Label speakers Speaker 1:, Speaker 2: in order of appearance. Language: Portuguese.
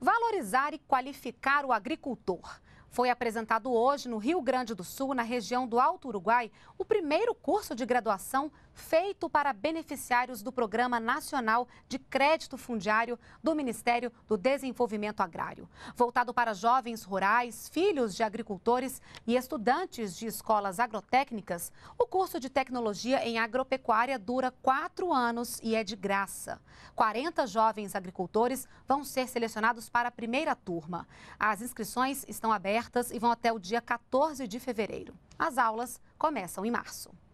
Speaker 1: Valorizar e qualificar o agricultor. Foi apresentado hoje no Rio Grande do Sul, na região do Alto Uruguai, o primeiro curso de graduação feito para beneficiários do Programa Nacional de Crédito Fundiário do Ministério do Desenvolvimento Agrário, voltado para jovens rurais, filhos de agricultores e estudantes de escolas agrotécnicas. O curso de tecnologia em agropecuária dura quatro anos e é de graça. 40 jovens agricultores vão ser selecionados para a primeira turma. As inscrições estão abertas e vão até o dia 14 de fevereiro. As aulas começam em março.